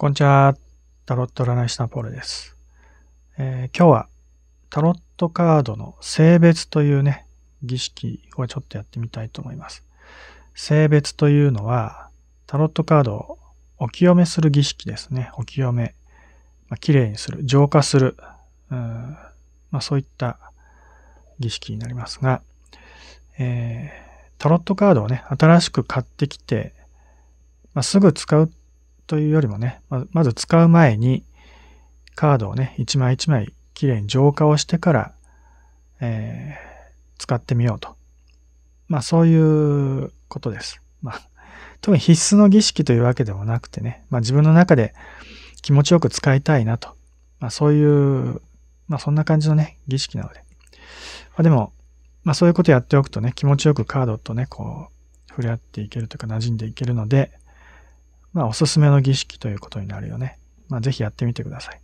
こんにちは。タロット占い師のポールです、えー、今日はタロットカードの性別というね、儀式をちょっとやってみたいと思います。性別というのは、タロットカードをお清めする儀式ですね。お清め。まあ、綺麗にする、浄化する。うんまあ、そういった儀式になりますが、えー、タロットカードをね、新しく買ってきて、まあ、すぐ使うというよりもね、まず使う前にカードをね、一枚一枚きれいに浄化をしてから、えー、使ってみようと。まあそういうことです。まあ、特に必須の儀式というわけでもなくてね、まあ自分の中で気持ちよく使いたいなと。まあそういう、まあそんな感じのね、儀式なので。まあでも、まあそういうことやっておくとね、気持ちよくカードとね、こう、触れ合っていけるというか馴染んでいけるので、まあ、おすすめの儀式ということになるよね。まあ、ぜひやってみてください。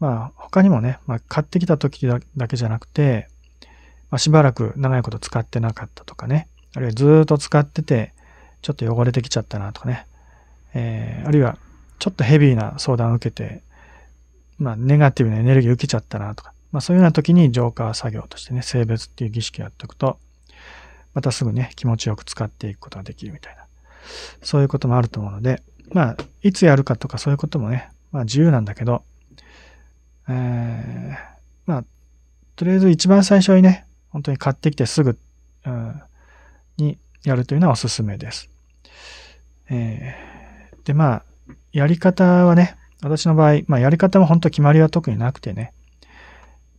まあ、他にもね、まあ、買ってきた時だけじゃなくて、まあ、しばらく長いこと使ってなかったとかね、あるいはずっと使ってて、ちょっと汚れてきちゃったなとかね、えー、あるいはちょっとヘビーな相談を受けて、まあ、ネガティブなエネルギー受けちゃったなとか、まあ、そういうような時に浄化作業としてね、性別っていう儀式をやっておくと、またすぐね、気持ちよく使っていくことができるみたいな。そういうこともあると思うので、まあ、いつやるかとかそういうこともね、まあ自由なんだけど、えー、まあ、とりあえず一番最初にね、本当に買ってきてすぐ、うん、にやるというのはおすすめです。えー、で、まあ、やり方はね、私の場合、まあ、やり方も本当決まりは特になくてね、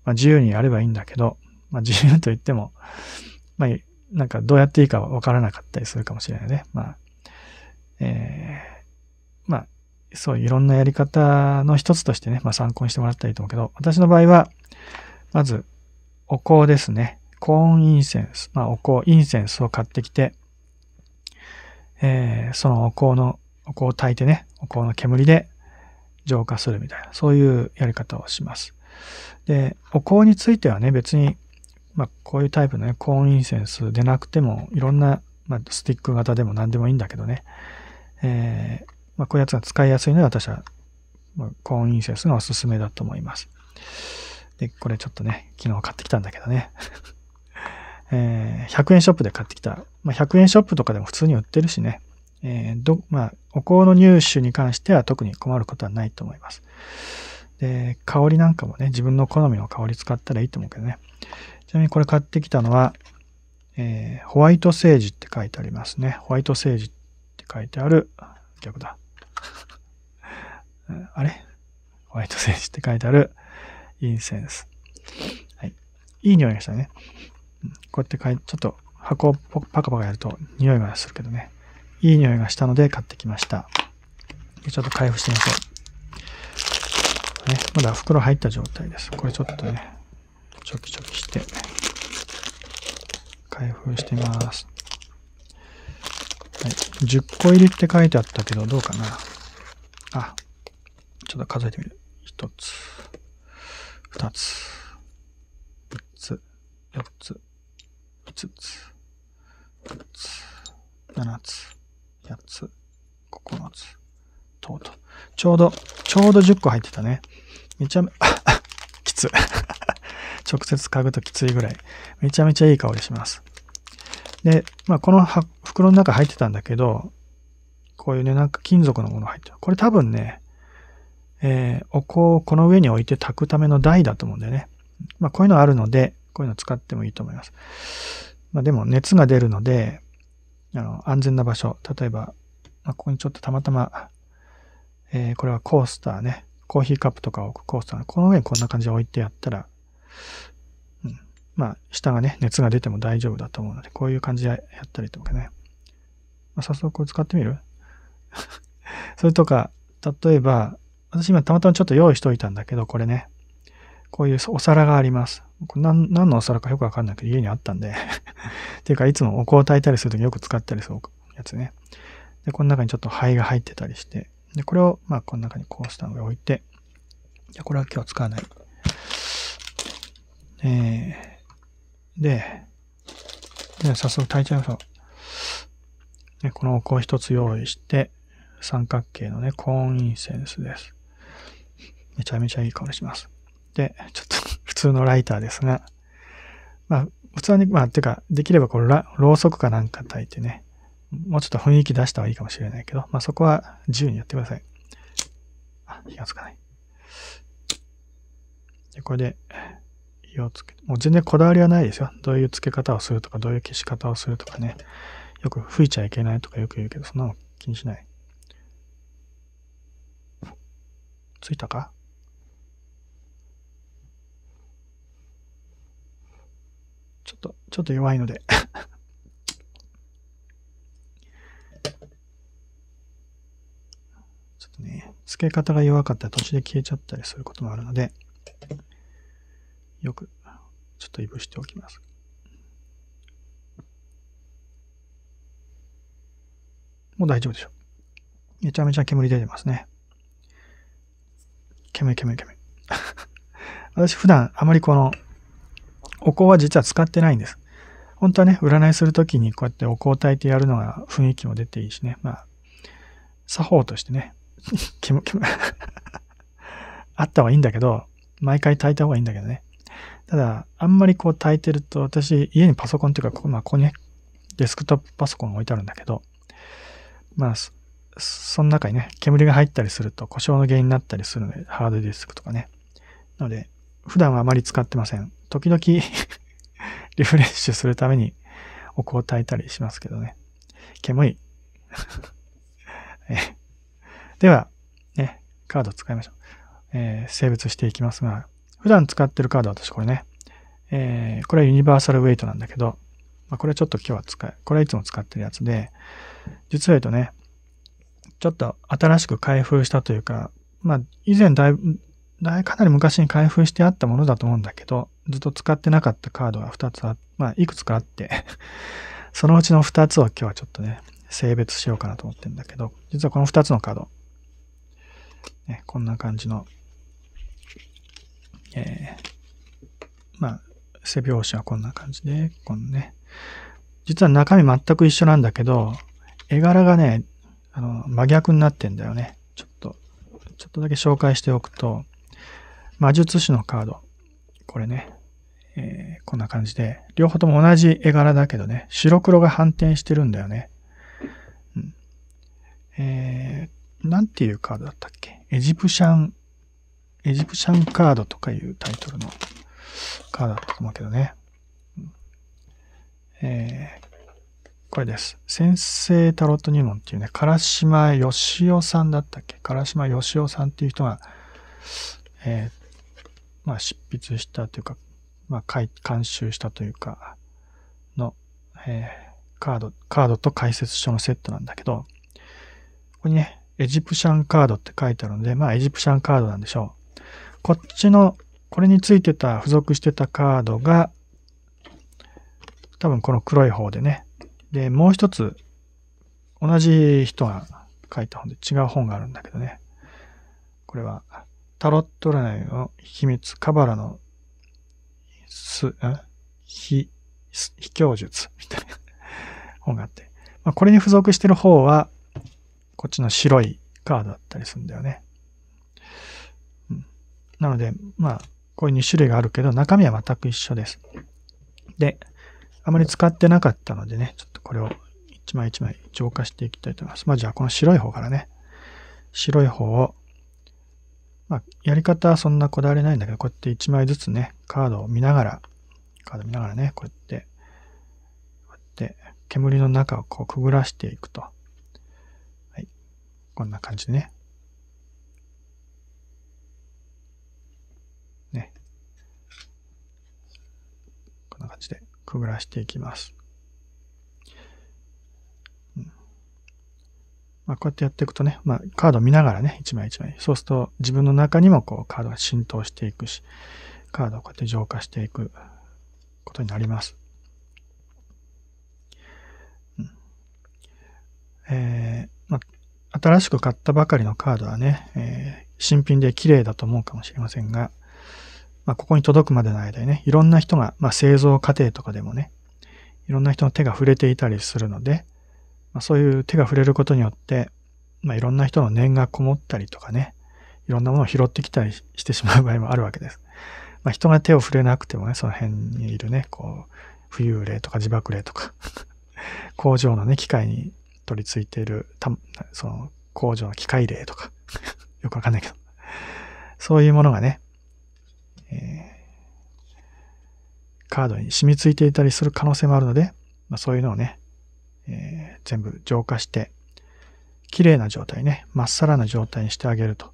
まあ、自由にやればいいんだけど、まあ、自由と言っても、まあ、なんかどうやっていいかわからなかったりするかもしれないね。まあ、えー、まあ、そういういろんなやり方の一つとしてね、まあ参考にしてもらったらいいと思うけど、私の場合は、まず、お香ですね。コーンインセンス。まあ、お香、インセンスを買ってきて、えー、そのお香の、お香を炊いてね、お香の煙で浄化するみたいな、そういうやり方をします。で、お香についてはね、別に、まあ、こういうタイプのね、コーンインセンスでなくても、いろんな、まあ、スティック型でも何でもいいんだけどね、えー、まあ、こういうやつが使いやすいので私は、まあ、コーンインセンスがおすすめだと思います。で、これちょっとね、昨日買ってきたんだけどね。えー、100円ショップで買ってきた。まあ、100円ショップとかでも普通に売ってるしね。えー、ど、まあ、お香の入手に関しては特に困ることはないと思います。で、香りなんかもね、自分の好みの香り使ったらいいと思うけどね。ちなみにこれ買ってきたのは、えー、ホワイトセージって書いてありますね。ホワイトセージ書いてある逆だ。あれホワイトセージって書いてあるインセンス。はい。いい匂いがしたね。こうやってかい、ちょっと箱をパカパカやると匂いがするけどね。いい匂いがしたので買ってきました。ちょっと開封してみましょう。ね、まだ袋入った状態です。これちょっとね、チョキチョキして、開封してみます。はい、10個入りって書いてあったけど、どうかな。あ、ちょっと数えてみる。1つ、2つ、3つ、4つ、5つ、6つ、7つ、8つ、9つ、とうとう。ちょうど、ちょうど10個入ってたね。めちゃめ、きつ。直接嗅ぐときついぐらい。めちゃめちゃいい香りします。で、まあ、この袋の中入ってたんだけど、こういうね、なんか金属のもの入ってる。これ多分ね、えー、お香をこの上に置いて炊くための台だと思うんだよね。まあ、こういうのあるので、こういうの使ってもいいと思います。まあ、でも熱が出るので、あの、安全な場所。例えば、まあ、ここにちょっとたまたま、えー、これはコースターね。コーヒーカップとかを置くコースター。この上にこんな感じで置いてやったら、まあ、下がね、熱が出ても大丈夫だと思うので、こういう感じでやったりとかね。まあ、早速これ使ってみる それとか、例えば、私今たまたまちょっと用意しといたんだけど、これね、こういうお皿があります。これ何何のお皿かよくわかんないけど、家にあったんで っていうか、いつもお香を炊いたりするときよく使ったりするやつね。で、この中にちょっと灰が入ってたりして、で、これを、まあ、この中にこうした上置いて、じこれは今日使わない。えー、で、で早速炊いちゃいましょう。ね、このお香一つ用意して、三角形のね、コーンインセンスです。めちゃめちゃいい香りします。で、ちょっと 普通のライターですが、まあ、普通に、まあ、てか、できればこれ、ろうそくかなんか炊いてね、もうちょっと雰囲気出した方がいいかもしれないけど、まあそこは自由にやってください。あ、火がつかない。で、これで、色をつけて、もう全然こだわりはないですよ。どういう付け方をするとか、どういう消し方をするとかね。よく吹いちゃいけないとかよく言うけど、そんなの気にしない。ついたかちょっと、ちょっと弱いので ちょっとね、付け方が弱かったら途中で消えちゃったりすることもあるので、よく、ちょっといぶしておきます。もう大丈夫でしょう。めちゃめちゃ煙出てますね。煙煙煙。私普段あまりこの、お香は実は使ってないんです。本当はね、占いするときにこうやってお香を焚いてやるのが雰囲気も出ていいしね、まあ、作法としてね、煙 煙。あった方がいいんだけど、毎回炊いた方がいいんだけどね。ただ、あんまりこう炊いてると、私、家にパソコンっていうか、ここ、まあ、ここにね、デスクトップパソコン置いてあるんだけど、まあ、その中にね、煙が入ったりすると故障の原因になったりするので、ハードディスクとかね。なので、普段はあまり使ってません。時々 リフレッシュするためにお香を炊いたりしますけどね。煙。では、ね、カード使いましょう。えー、生物していきますが、普段使ってるカードは私これね、えー、これはユニバーサルウェイトなんだけど、まあ、これはちょっと今日は使い、これはいつも使ってるやつで、実は言うとね、ちょっと新しく開封したというか、まあ、以前だいぶ、だいかなり昔に開封してあったものだと思うんだけど、ずっと使ってなかったカードが2つあ、まあ、いくつかあって そのうちの2つを今日はちょっとね、性別しようかなと思ってるんだけど、実はこの2つのカード、ね、こんな感じのえー、まあ、背表紙はこんな感じで、このね、実は中身全く一緒なんだけど、絵柄がね、あの、真逆になってんだよね。ちょっと、ちょっとだけ紹介しておくと、魔術師のカード。これね、えー、こんな感じで、両方とも同じ絵柄だけどね、白黒が反転してるんだよね。うん、えー、なんていうカードだったっけエジプシャンエジプシャンカードとかいうタイトルのカードだったと思うけどね。えー、これです。先生タロット入門っていうね、唐島よしおさんだったっけ唐島よしおさんっていう人が、えー、まあ執筆したというか、まあ監修したというか、の、えー、カード、カードと解説書のセットなんだけど、ここにね、エジプシャンカードって書いてあるので、まあエジプシャンカードなんでしょう。こっちの、これについてた、付属してたカードが、多分この黒い方でね。で、もう一つ、同じ人が書いた本で違う本があるんだけどね。これは、タロット占いの秘密、カバラの、す、ん秘、秘教術みたいな本があって。まあ、これに付属してる方は、こっちの白いカードだったりするんだよね。なので、まあ、こういう2種類があるけど、中身は全く一緒です。で、あまり使ってなかったのでね、ちょっとこれを1枚1枚浄化していきたいと思います。まあ、じゃあこの白い方からね、白い方を、まあ、やり方はそんなこだわりないんだけど、こうやって1枚ずつね、カードを見ながら、カード見ながらね、こうやって、こうやって、煙の中をこうくぐらしていくと。はい。こんな感じでね、んな感じでくぐらしていきます。うんまあ、こうやってやっていくとね、まあ、カード見ながらね、一枚一枚。そうすると自分の中にもこうカードが浸透していくし、カードをこうやって浄化していくことになります。うん、えー、まあ、新しく買ったばかりのカードはね、えー、新品で綺麗だと思うかもしれませんが、まあ、ここに届くまでの間にね、いろんな人が、まあ、製造過程とかでもね、いろんな人の手が触れていたりするので、まあ、そういう手が触れることによって、まあ、いろんな人の念がこもったりとかね、いろんなものを拾ってきたりしてしまう場合もあるわけです。まあ、人が手を触れなくてもね、その辺にいるね、こう、浮遊霊とか自爆霊とか 工場のね、機械に取り付いている、たその工場の機械霊とか よくわかんないけど、そういうものがね、えー、カードに染みついていたりする可能性もあるので、まあ、そういうのをね、えー、全部浄化して、綺麗な状態ね、まっさらな状態にしてあげると。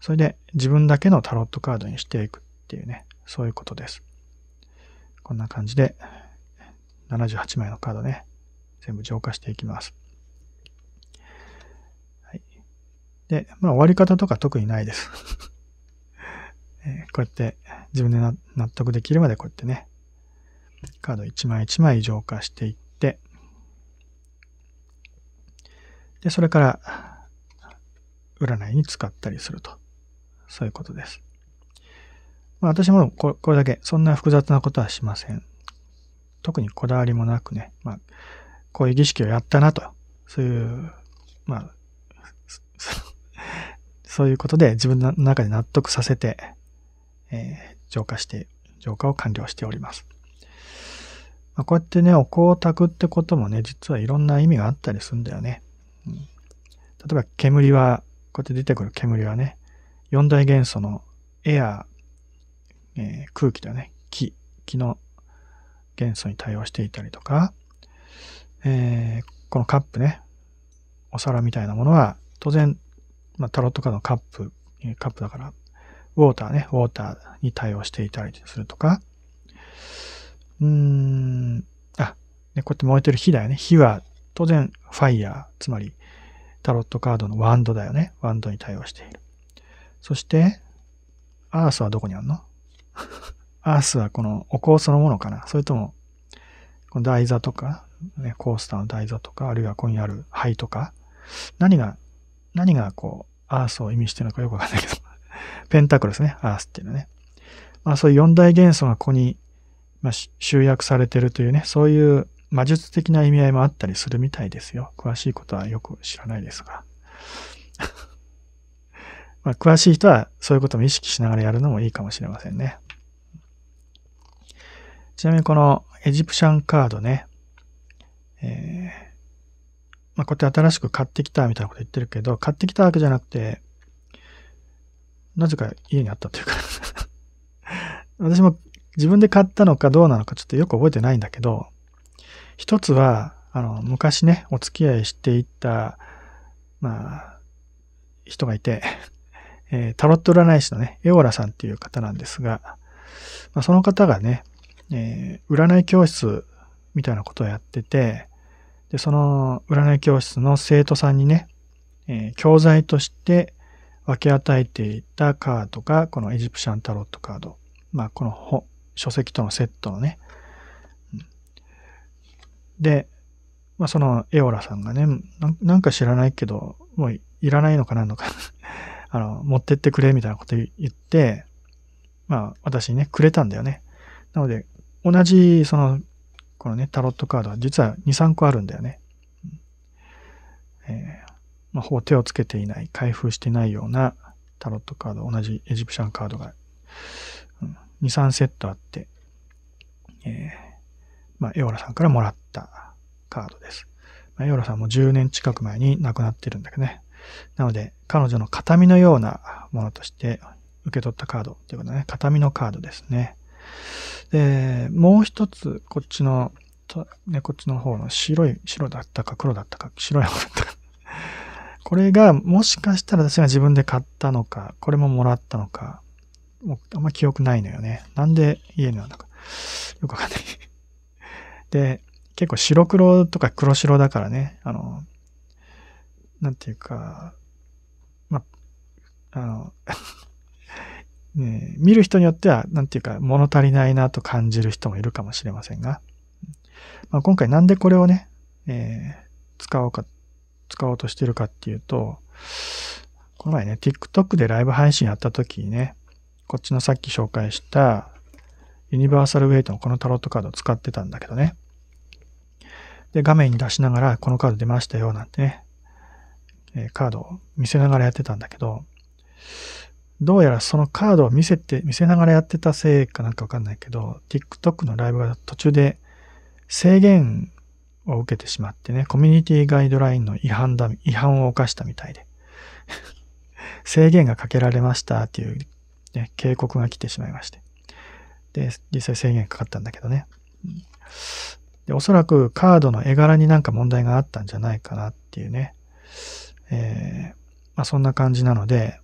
それで自分だけのタロットカードにしていくっていうね、そういうことです。こんな感じで、78枚のカードね、全部浄化していきます。で、まあ終わり方とか特にないです。えこうやって自分で納得できるまでこうやってね、カード1枚1枚浄化していって、で、それから占いに使ったりすると。そういうことです。まあ私もこれだけ、そんな複雑なことはしません。特にこだわりもなくね、まあ、こういう儀式をやったなと、そういう、まあ、そういうことで自分の中で納得させて、えー、浄化して、浄化を完了しております。まあ、こうやってね、お香炊くってこともね、実はいろんな意味があったりするんだよね。うん、例えば煙は、こうやって出てくる煙はね、四大元素のエア、えー、空気だよね、気、気の元素に対応していたりとか、えー、このカップね、お皿みたいなものは当然まあ、タロットカードのカップ、カップだから、ウォーターね、ウォーターに対応していたりするとか、うーん、あ、ね、こうやって燃えてる火だよね。火は当然ファイヤー、つまりタロットカードのワンドだよね。ワンドに対応している。そして、アースはどこにあるの アースはこのお香そのものかなそれとも、この台座とか、ね、コースターの台座とか、あるいはここにある灰とか、何が何がこう、アースを意味してるのかよくわかんないけど、ペンタクルですね、アースっていうのはね。まあそういう四大元素がここに、まあ、集約されてるというね、そういう魔術的な意味合いもあったりするみたいですよ。詳しいことはよく知らないですが。まあ詳しい人はそういうことも意識しながらやるのもいいかもしれませんね。ちなみにこのエジプシャンカードね、えーまあ、こうやって新しく買ってきたみたいなこと言ってるけど、買ってきたわけじゃなくて、なぜか家にあったというか 私も自分で買ったのかどうなのかちょっとよく覚えてないんだけど、一つは、あの、昔ね、お付き合いしていた、まあ、人がいて、えー、タロット占い師のね、エオラさんっていう方なんですが、まあ、その方がね、えー、占い教室みたいなことをやってて、で、その占い教室の生徒さんにね、えー、教材として分け与えていたカードが、このエジプシャンタロットカード。まあ、この書籍とのセットのね。で、まあ、そのエオラさんがね、なんか知らないけど、もういらないのかなんのか あの、持ってってくれみたいなこと言って、まあ、私にね、くれたんだよね。なので、同じそのこのね、タロットカードは実は2、3個あるんだよね。えー、まあ、ほぼ手をつけていない、開封してないようなタロットカード、同じエジプシャンカードが、うん、2、3セットあって、えー、まあ、エオラさんからもらったカードです。まあ、エオラさんも10年近く前に亡くなってるんだけどね。なので、彼女の形見のようなものとして受け取ったカードということね、形見のカードですね。で、もう一つ、こっちの、ね、こっちの方の白い、白だったか黒だったか、白い方だったか。これが、もしかしたら私が自分で買ったのか、これももらったのか、もうあんま記憶ないのよね。なんで家にあるのか。よくわかんない。で、結構白黒とか黒白だからね、あの、なんていうか、ま、あの、えー、見る人によっては、なんていうか、物足りないなと感じる人もいるかもしれませんが、まあ、今回なんでこれをね、えー、使おうか、使おうとしてるかっていうと、この前ね、TikTok でライブ配信やった時にね、こっちのさっき紹介した、ユニバーサルウェイトのこのタロットカードを使ってたんだけどね。で、画面に出しながら、このカード出ましたよ、なんてね、えー、カードを見せながらやってたんだけど、どうやらそのカードを見せて、見せながらやってたせいかなんかわかんないけど、TikTok のライブが途中で制限を受けてしまってね、コミュニティガイドラインの違反だ、違反を犯したみたいで、制限がかけられましたっていう、ね、警告が来てしまいまして。で、実際制限かかったんだけどね。で、おそらくカードの絵柄になんか問題があったんじゃないかなっていうね。えー、まあそんな感じなので、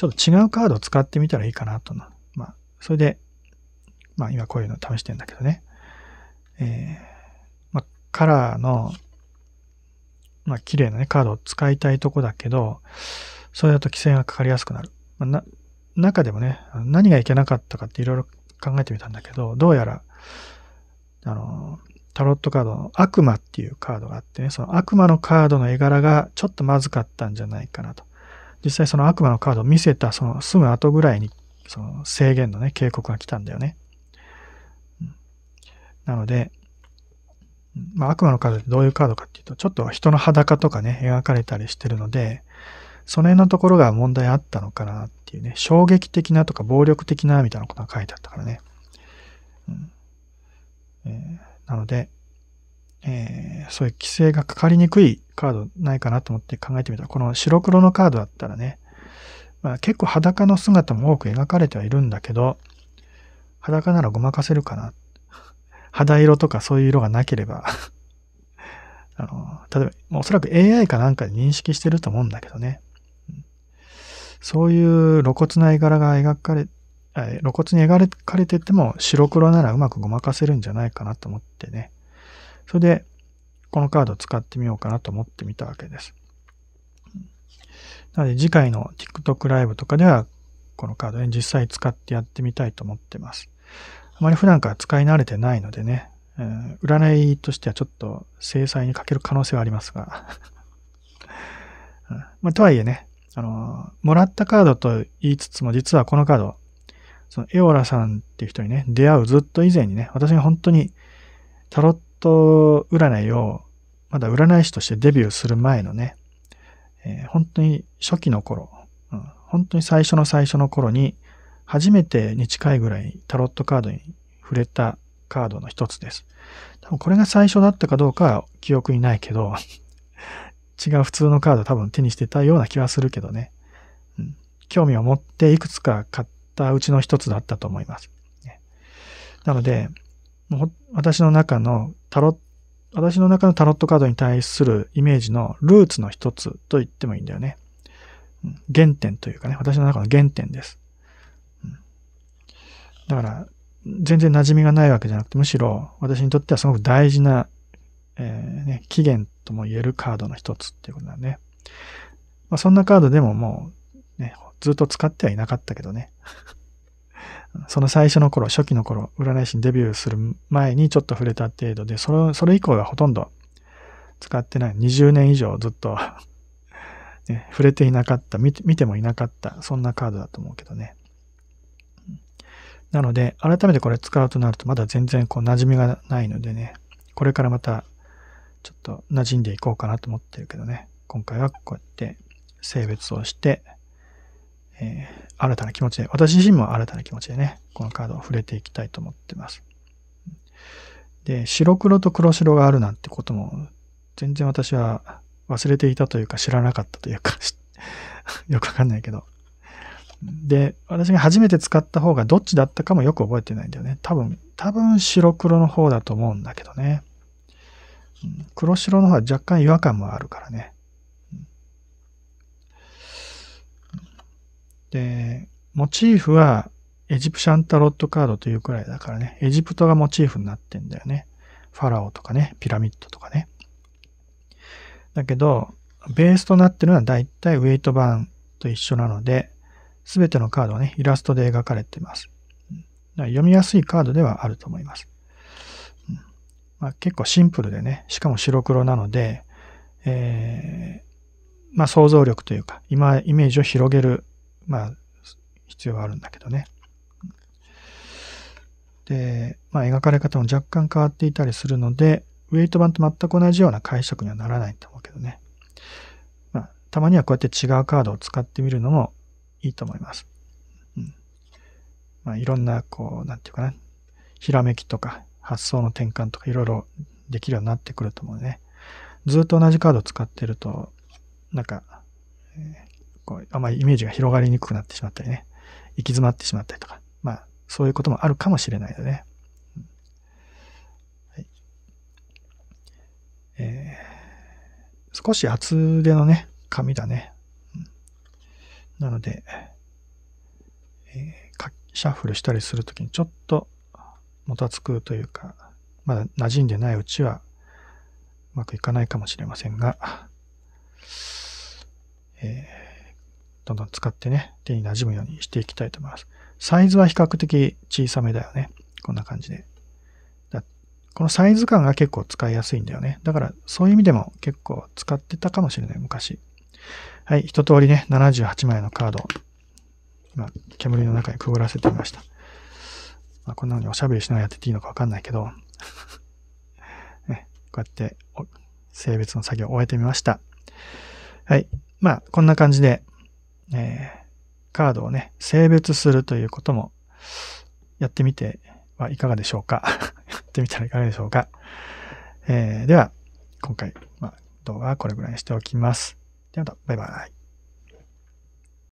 ちょっと違うカードを使ってみたらいいかなとまあ、それで、まあ今こういうの試してんだけどね。えー、まあカラーの、まあ綺麗なね、カードを使いたいとこだけど、それだと規制がかかりやすくなる。まあ、な中でもね、何がいけなかったかっていろいろ考えてみたんだけど、どうやら、あの、タロットカードの悪魔っていうカードがあってね、その悪魔のカードの絵柄がちょっとまずかったんじゃないかなと。実際その悪魔のカードを見せたそのすぐ後ぐらいにその制限のね、警告が来たんだよね。うん、なので、まあ、悪魔のカードってどういうカードかっていうと、ちょっと人の裸とかね、描かれたりしてるので、その辺のところが問題あったのかなっていうね、衝撃的なとか暴力的なみたいなことが書いてあったからね。うんえー、なので、えー、そういう規制がかかりにくいカードないかなと思って考えてみたら、この白黒のカードだったらね、まあ、結構裸の姿も多く描かれてはいるんだけど、裸ならごまかせるかな。肌色とかそういう色がなければ あの、例えば、おそらく AI かなんかで認識してると思うんだけどね。そういう露骨な絵柄が描かれ、露骨に描かれてても白黒ならうまくごまかせるんじゃないかなと思ってね。それで、このカード使ってみようかなと思ってみたわけです。なので次回の TikTok ライブとかではこのカードね、実際使ってやってみたいと思ってます。あまり普段から使い慣れてないのでね、えー、占いとしてはちょっと制裁にかける可能性はありますがまあ、とはいえね、あのー、もらったカードと言いつつも実はこのカード、そのエオラさんっていう人にね、出会うずっと以前にね、私が本当にタロット占いを、まだ占い師としてデビューする前のね、えー、本当に初期の頃、うん、本当に最初の最初の頃に、初めてに近いぐらいタロットカードに触れたカードの一つです。多分これが最初だったかどうかは記憶にないけど 違う普通のカード多分手にしてたような気はするけどね。うん、興味を持っていくつか買ったうちの一つだったと思います。ね、なので、私の中のタロット、私の中のタロットカードに対するイメージのルーツの一つと言ってもいいんだよね。原点というかね、私の中の原点です。だから、全然馴染みがないわけじゃなくて、むしろ私にとってはすごく大事な、えー、ね、期限とも言えるカードの一つっていうことだね。まあ、そんなカードでももう、ね、ずっと使ってはいなかったけどね。その最初の頃、初期の頃、占い師にデビューする前にちょっと触れた程度で、それそれ以降はほとんど使ってない。20年以上ずっと ね、触れていなかった見、見てもいなかった、そんなカードだと思うけどね。なので、改めてこれ使うとなると、まだ全然こう馴染みがないのでね、これからまたちょっと馴染んでいこうかなと思ってるけどね、今回はこうやって性別をして、えー、新たな気持ちで、私自身も新たな気持ちでね、このカードを触れていきたいと思ってます。で、白黒と黒白があるなんてことも、全然私は忘れていたというか知らなかったというか よくわかんないけど。で、私が初めて使った方がどっちだったかもよく覚えてないんだよね。多分、多分白黒の方だと思うんだけどね。黒白の方は若干違和感もあるからね。で、モチーフはエジプシャンタロットカードというくらいだからね、エジプトがモチーフになってんだよね。ファラオとかね、ピラミッドとかね。だけど、ベースとなってるのはだいたいウェイト版と一緒なので、すべてのカードはね、イラストで描かれてます。読みやすいカードではあると思います。まあ、結構シンプルでね、しかも白黒なので、えー、まあ、想像力というか、今、イメージを広げるまあ、必要はあるんだけどね。で、まあ、描かれ方も若干変わっていたりするので、ウェイト版と全く同じような解釈にはならないと思うけどね。まあ、たまにはこうやって違うカードを使ってみるのもいいと思います。うん。まあ、いろんな、こう、なんていうかな、ひらめきとか発想の転換とかいろいろできるようになってくると思うね。ずっと同じカードを使ってると、なんか、えー、こう、あまりイメージが広がりにくくなってしまったりね、行き詰まってしまったりとか、まあ、そういうこともあるかもしれないよね。はい、えー、少し厚手のね、紙だね。うん、なので、えー、シャッフルしたりするときにちょっともたつくというか、まだ馴染んでないうちはうまくいかないかもしれませんが、えーどんどん使ってね、手に馴染むようにしていきたいと思います。サイズは比較的小さめだよね。こんな感じで。このサイズ感が結構使いやすいんだよね。だからそういう意味でも結構使ってたかもしれない、昔。はい、一通りね、78枚のカード今、煙の中にくぐらせてみました。まあ、こんなのにおしゃべりしながらやってていいのかわかんないけど、ね、こうやって性別の作業を終えてみました。はい、まあこんな感じでえー、カードをね、性別するということもやってみてはいかがでしょうか やってみたらいかがでしょうか、えー、では、今回、まあ、動画はこれぐらいにしておきます。ではまた、バイバイ。